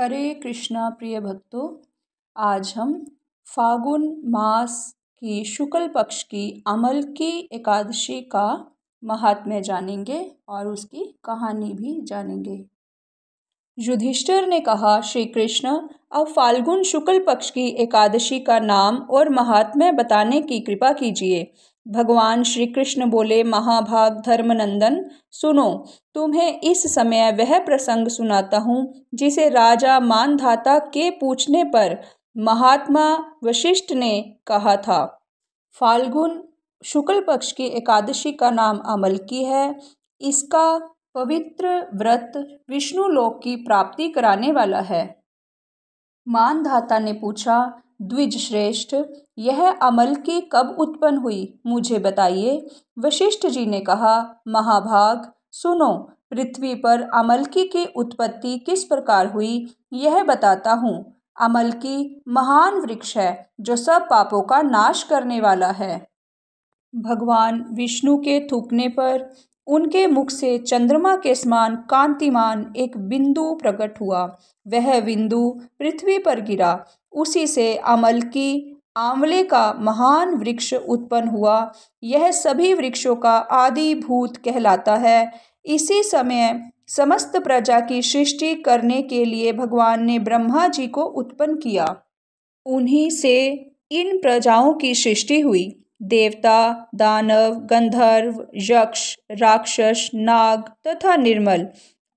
हरे कृष्णा प्रिय भक्तों आज हम फागुन मास की शुक्ल पक्ष की अमल की एकादशी का महात्म्य जानेंगे और उसकी कहानी भी जानेंगे युधिष्ठिर ने कहा श्री कृष्ण अब फाल्गुन शुक्ल पक्ष की एकादशी का नाम और महात्म्य बताने की कृपा कीजिए भगवान श्री कृष्ण बोले महाभाग धर्मनंदन सुनो तुम्हें इस समय वह प्रसंग सुनाता हूँ जिसे राजा मानधाता के पूछने पर महात्मा वशिष्ठ ने कहा था फाल्गुन शुक्ल पक्ष की एकादशी का नाम अमल की है इसका पवित्र व्रत विष्णु लोक की प्राप्ति कराने वाला है मानधाता ने पूछा द्विजश्रेष्ठ यह अमल की कब उत्पन्न हुई मुझे बताइए वशिष्ठ जी ने कहा महाभाग सुनो पृथ्वी पर अमलकी की उत्पत्ति किस प्रकार हुई यह बताता हूँ अमलकी महान वृक्ष है जो सब पापों का नाश करने वाला है भगवान विष्णु के थूकने पर उनके मुख से चंद्रमा के समान कांतिमान एक बिंदु प्रकट हुआ वह बिंदु पृथ्वी पर गिरा उसी से अमल की आंवले का महान वृक्ष उत्पन्न हुआ यह सभी वृक्षों का आदि भूत कहलाता है इसी समय समस्त प्रजा की सृष्टि करने के लिए भगवान ने ब्रह्मा जी को उत्पन्न किया उन्हीं से इन प्रजाओं की सृष्टि हुई देवता दानव गंधर्व यक्ष राक्षस नाग तथा निर्मल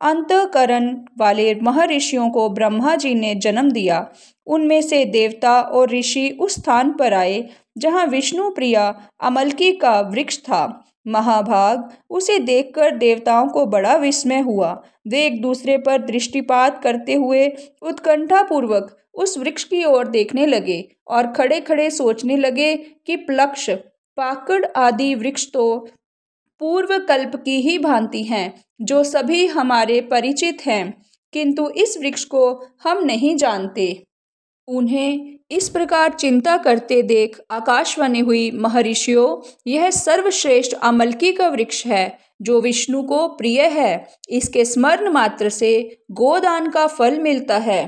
अंतकरण वाले महर्षियों को ब्रह्मा जी ने जन्म दिया उनमें से देवता और ऋषि उस स्थान पर आए जहाँ विष्णु प्रिया अमलकी का वृक्ष था महाभाग उसे देखकर देवताओं को बड़ा विस्मय हुआ वे एक दूसरे पर दृष्टिपात करते हुए उत्कंठापूर्वक उस वृक्ष की ओर देखने लगे और खड़े खड़े सोचने लगे कि प्लक्ष पाकड़ आदि वृक्ष तो पूर्व कल्प की ही भांति हैं जो सभी हमारे परिचित हैं किंतु इस वृक्ष को हम नहीं जानते उन्हें इस प्रकार चिंता करते देख आकाशवाणी हुई महर्षियों यह सर्वश्रेष्ठ अमलकी का वृक्ष है जो विष्णु को प्रिय है इसके स्मरण मात्र से गोदान का फल मिलता है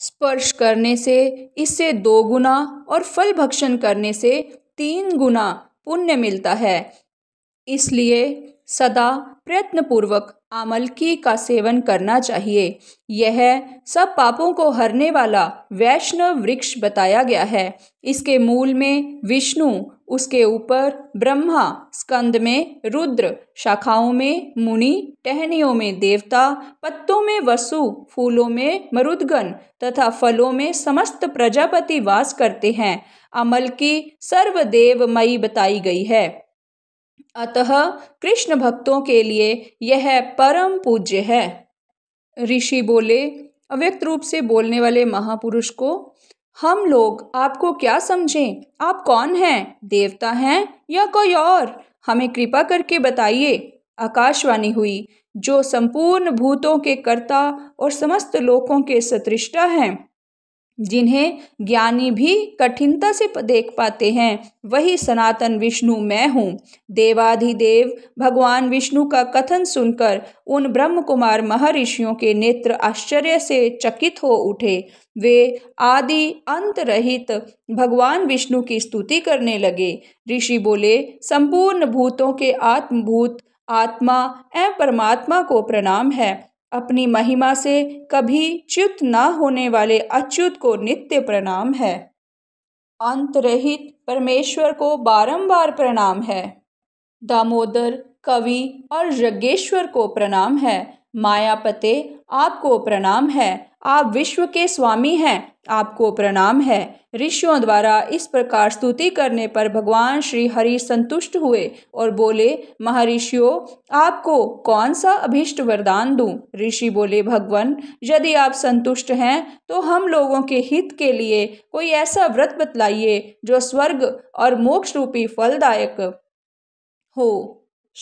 स्पर्श करने से इससे दो गुना और फल भक्षण करने से तीन गुना पुण्य मिलता है इसलिए सदा प्रयत्नपूर्वक आमलकी का सेवन करना चाहिए यह सब पापों को हरने वाला वैष्णव वृक्ष बताया गया है इसके मूल में विष्णु उसके ऊपर ब्रह्मा स्कंद में रुद्र शाखाओं में मुनि टहनियों में देवता पत्तों में वसु फूलों में मरुदगन तथा फलों में समस्त प्रजापति वास करते हैं अमल की सर्वदेवमयी बताई गई है अतः कृष्ण भक्तों के लिए यह परम पूज्य है ऋषि बोले अव्यक्त रूप से बोलने वाले महापुरुष को हम लोग आपको क्या समझें आप कौन हैं देवता हैं या कोई और हमें कृपा करके बताइए आकाशवाणी हुई जो संपूर्ण भूतों के कर्ता और समस्त लोकों के सतृष्टा हैं जिन्हें ज्ञानी भी कठिनता से देख पाते हैं वही सनातन विष्णु मैं हूँ देवाधिदेव भगवान विष्णु का कथन सुनकर उन ब्रह्म कुमार महर्षियों के नेत्र आश्चर्य से चकित हो उठे वे आदि अंत रहित भगवान विष्णु की स्तुति करने लगे ऋषि बोले संपूर्ण भूतों के आत्मभूत आत्मा एवं परमात्मा को प्रणाम है अपनी महिमा से कभी च्युत ना होने वाले अच्युत को नित्य प्रणाम है अंतरहित परमेश्वर को बारंबार प्रणाम है दामोदर कवि और यज्ञेश्वर को प्रणाम है मायापते आपको प्रणाम है आप विश्व के स्वामी हैं आपको प्रणाम है ऋषियों द्वारा इस प्रकार स्तुति करने पर भगवान श्री हरि संतुष्ट हुए और बोले महर्षियों आपको कौन सा अभिष्ट वरदान दूं? ऋषि बोले भगवान यदि आप संतुष्ट हैं तो हम लोगों के हित के लिए कोई ऐसा व्रत बतलाइए जो स्वर्ग और मोक्ष रूपी फलदायक हो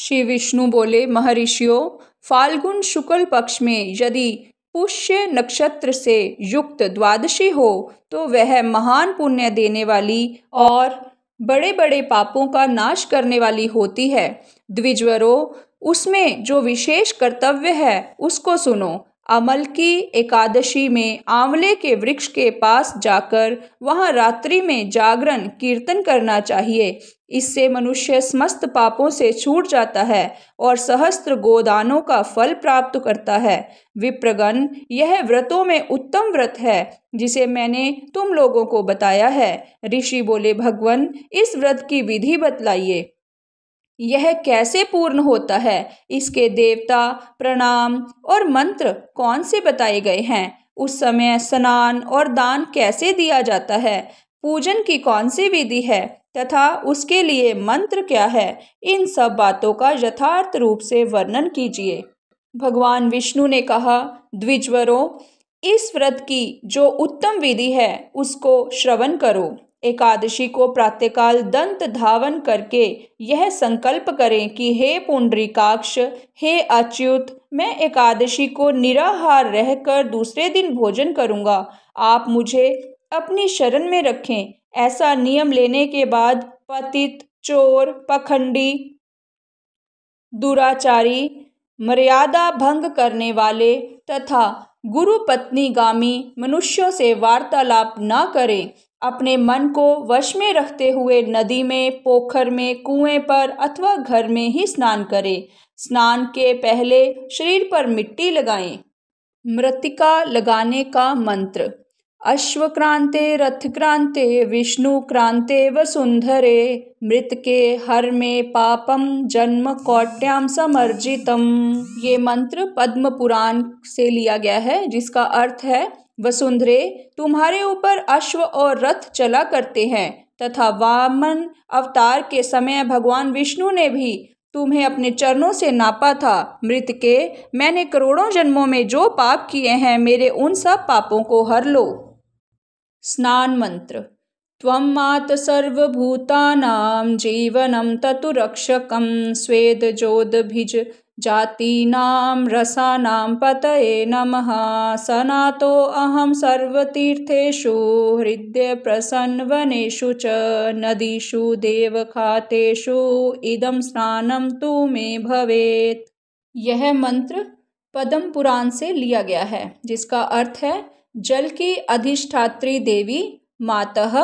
श्री विष्णु बोले महर्षियों फाल्गुन शुक्ल पक्ष में यदि पुष्य नक्षत्र से युक्त द्वादशी हो तो वह महान पुण्य देने वाली और बड़े बड़े पापों का नाश करने वाली होती है द्विजवरो उसमें जो विशेष कर्तव्य है उसको सुनो अमल की एकादशी में आंवले के वृक्ष के पास जाकर वहां रात्रि में जागरण कीर्तन करना चाहिए इससे मनुष्य समस्त पापों से छूट जाता है और सहस्त्र गोदानों का फल प्राप्त करता है विप्रगण यह व्रतों में उत्तम व्रत है जिसे मैंने तुम लोगों को बताया है ऋषि बोले भगवान इस व्रत की विधि बतलाइए यह कैसे पूर्ण होता है इसके देवता प्रणाम और मंत्र कौन से बताए गए हैं उस समय स्नान और दान कैसे दिया जाता है पूजन की कौन सी विधि है तथा उसके लिए मंत्र क्या है इन सब बातों का यथार्थ रूप से वर्णन कीजिए भगवान विष्णु ने कहा द्विजवरों इस व्रत की जो उत्तम विधि है उसको श्रवण करो एकादशी को प्रातःकाल दंत धावन करके यह संकल्प करें कि हे पुण्डरीकाक्ष हे अच्युत मैं एकादशी को निराहार रहकर दूसरे दिन भोजन करूंगा आप मुझे अपनी शरण में रखें ऐसा नियम लेने के बाद पतित चोर पखंडी दुराचारी मर्यादा भंग करने वाले तथा गुरु गामी मनुष्यों से वार्तालाप न करें अपने मन को वश में रखते हुए नदी में पोखर में कुएं पर अथवा घर में ही स्नान करें स्नान के पहले शरीर पर मिट्टी लगाएं मृतिका लगाने का मंत्र अश्वक्रांते रथक्रांते विष्णु क्रांते वसुंधरे मृत के हर में पापम जन्म कौट्याम समर्जितम ये मंत्र पद्म पुराण से लिया गया है जिसका अर्थ है वसुंधरे तुम्हारे ऊपर अश्व और रथ चला करते हैं तथा वामन अवतार के समय भगवान विष्णु ने भी तुम्हें अपने चरणों से नापा था मृत के मैंने करोड़ों जन्मों में जो पाप किए हैं मेरे उन सब पापों को हर लो स्नान मंत्र मात सर्वभूता ततु रक्षकम स्वेद जोद भिज जातीनाम रसानाम पतये नमः सनातो अहं सर्वतीर्थेषु वनेषु च नदीषु देवखातेषु इदं स्नानं तु मे भवेत् यह मंत्र पदम पुराण से लिया गया है जिसका अर्थ है जल की अधिष्ठात्री देवी मातः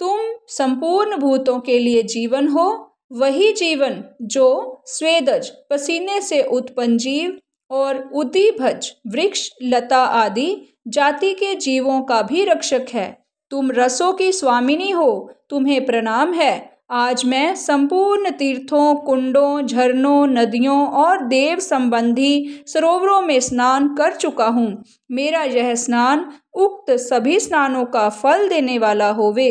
तुम संपूर्ण भूतों के लिए जीवन हो वही जीवन जो स्वेदज पसीने से उत्पन्न जीव और उदीभज वृक्ष लता आदि जाति के जीवों का भी रक्षक है तुम रसों की स्वामिनी हो तुम्हें प्रणाम है आज मैं संपूर्ण तीर्थों कुंडों झरनों नदियों और देव संबंधी सरोवरों में स्नान कर चुका हूँ मेरा यह स्नान उक्त सभी स्नानों का फल देने वाला होवे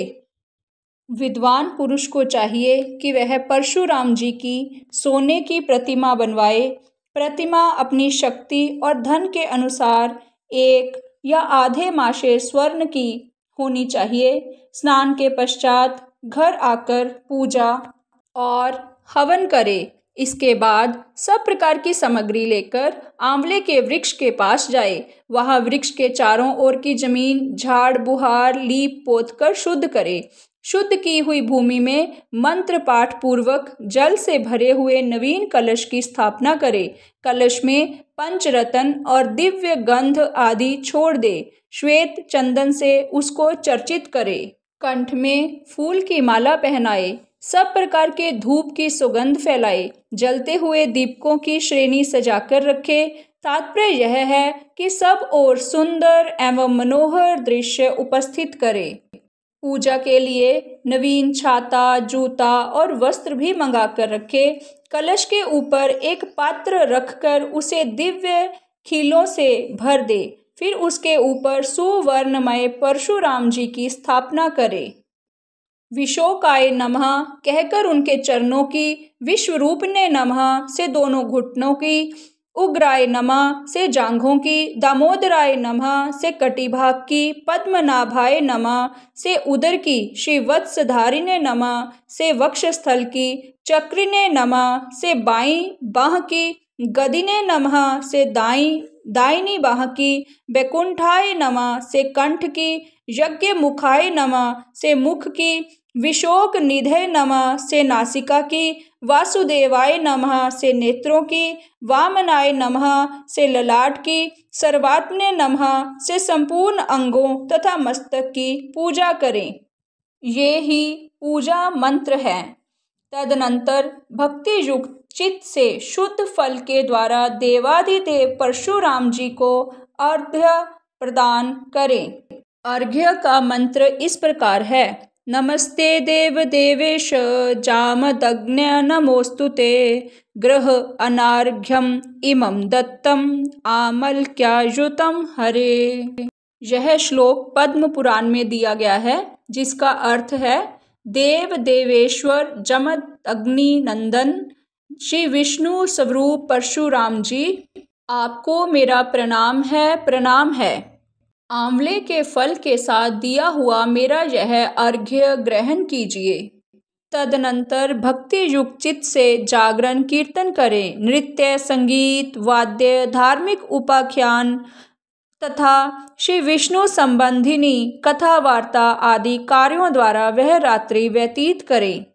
विद्वान पुरुष को चाहिए कि वह परशुराम जी की सोने की प्रतिमा बनवाए प्रतिमा अपनी शक्ति और धन के अनुसार एक या आधे माशे स्वर्ण की होनी चाहिए स्नान के पश्चात घर आकर पूजा और हवन करे इसके बाद सब प्रकार की सामग्री लेकर आंवले के वृक्ष के पास जाए वहाँ वृक्ष के चारों ओर की जमीन झाड़ बुहार लीप पोत कर शुद्ध करे शुद्ध की हुई भूमि में मंत्र पाठ पूर्वक जल से भरे हुए नवीन कलश की स्थापना करे कलश में पंचरतन और दिव्य गंध आदि छोड़ दे श्वेत चंदन से उसको चर्चित करे कंठ में फूल की माला पहनाए सब प्रकार के धूप की सुगंध फैलाए जलते हुए दीपकों की श्रेणी सजाकर रखे तात्पर्य यह है कि सब ओर सुंदर एवं मनोहर दृश्य उपस्थित करे पूजा के लिए नवीन छाता जूता और वस्त्र भी मंगा कर रखे कलश के ऊपर एक पात्र रखकर उसे दिव्य खिलों से भर दे फिर उसके ऊपर सुवर्णमय परशुराम जी की स्थापना करे विशोकाय नमः कहकर उनके चरणों की विश्वरूप ने नमः से दोनों घुटनों की उग्राय नमः से जांघों की दामोदराय नमः से कटिभाग की पद्मनाभाय नमः से उदर की श्री वत्सधारिणे नमः से वक्षस्थल की चक्रिने नमः से बाई बाह की गदिने नमः से दाई दाइनी बाह की वैकुंठाय नमः से कंठ की यज्ञ मुखाय नमः से मुख की विशोक निधय नमः से नासिका की वासुदेवाय नमः से नेत्रों की वामनाय नमः से ललाट की सर्वात्मने नमः से संपूर्ण अंगों तथा मस्तक की पूजा करें ये ही पूजा मंत्र है तदनंतर भक्ति युक्त चित्त से शुद्ध फल के द्वारा देवाधिदेव परशुराम जी को अर्घ्य प्रदान करें अर्घ्य का मंत्र इस प्रकार है नमस्ते देव देवेश जामदग्न नमोस्तु ते गृह अनाघ्यम इमं दत्तम आमल क्यायुतम हरे यह श्लोक पद्म पुराण में दिया गया है जिसका अर्थ है देव देवेश्वर जमद अग्नि नंदन श्री विष्णु स्वरूप परशुराम जी आपको मेरा प्रणाम है प्रणाम है आंवले के फल के साथ दिया हुआ मेरा यह अर्घ्य ग्रहण कीजिए तदनंतर भक्ति युक्त चित्त से जागरण कीर्तन करें नृत्य संगीत वाद्य धार्मिक उपाख्यान तथा श्री विष्णु संबंधिनी कथा वार्ता आदि कार्यों द्वारा वह रात्रि व्यतीत करें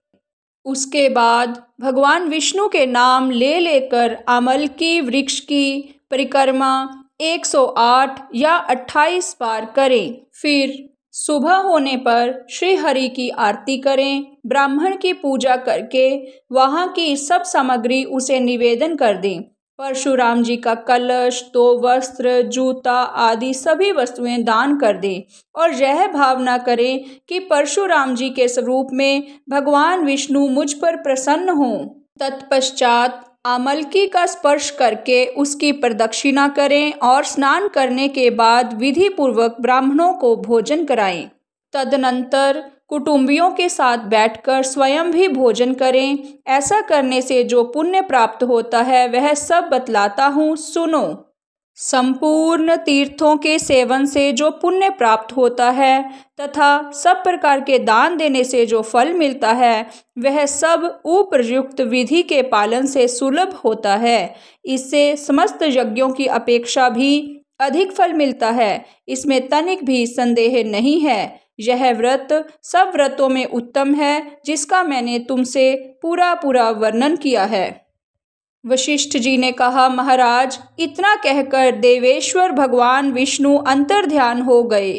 उसके बाद भगवान विष्णु के नाम ले लेकर अमल की वृक्ष की परिक्रमा 108 या 28 बार करें फिर सुबह होने पर श्री हरि की आरती करें ब्राह्मण की पूजा करके वहाँ की सब सामग्री उसे निवेदन कर दें परशुराम जी का कलश तो वस्त्र जूता आदि सभी वस्तुएं दान कर दें और यह भावना करें कि परशुराम जी के स्वरूप में भगवान विष्णु मुझ पर प्रसन्न हों तत्पश्चात आमलकी का स्पर्श करके उसकी प्रदक्षिणा करें और स्नान करने के बाद विधि पूर्वक ब्राह्मणों को भोजन कराएं तदनंतर कुटुंबियों के साथ बैठकर स्वयं भी भोजन करें ऐसा करने से जो पुण्य प्राप्त होता है वह सब बतलाता हूँ सुनो संपूर्ण तीर्थों के सेवन से जो पुण्य प्राप्त होता है तथा सब प्रकार के दान देने से जो फल मिलता है वह सब उपयुक्त विधि के पालन से सुलभ होता है इससे समस्त यज्ञों की अपेक्षा भी अधिक फल मिलता है इसमें तनिक भी संदेह नहीं है यह व्रत सब व्रतों में उत्तम है जिसका मैंने तुमसे पूरा पूरा वर्णन किया है वशिष्ठ जी ने कहा महाराज इतना कहकर देवेश्वर भगवान विष्णु अंतर ध्यान हो गए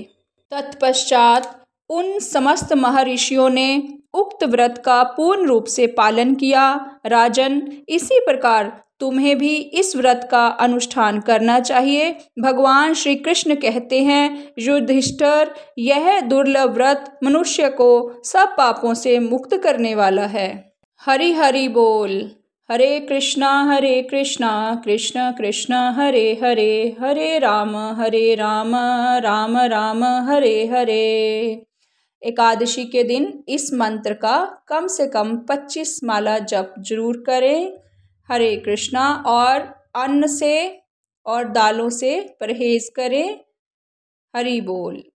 तत्पश्चात उन समस्त महर्षियों ने उक्त व्रत का पूर्ण रूप से पालन किया राजन इसी प्रकार तुम्हें भी इस व्रत का अनुष्ठान करना चाहिए भगवान श्री कृष्ण कहते हैं युधिष्ठर यह दुर्लभ व्रत मनुष्य को सब पापों से मुक्त करने वाला है हरि हरि बोल हरे कृष्णा हरे कृष्णा कृष्ण कृष्ण हरे हरे हरे राम हरे राम राम राम हरे हरे एकादशी के दिन इस मंत्र का कम से कम 25 माला जप जरूर करें हरे कृष्णा और अन्न से और दालों से परहेज करें हरी बोल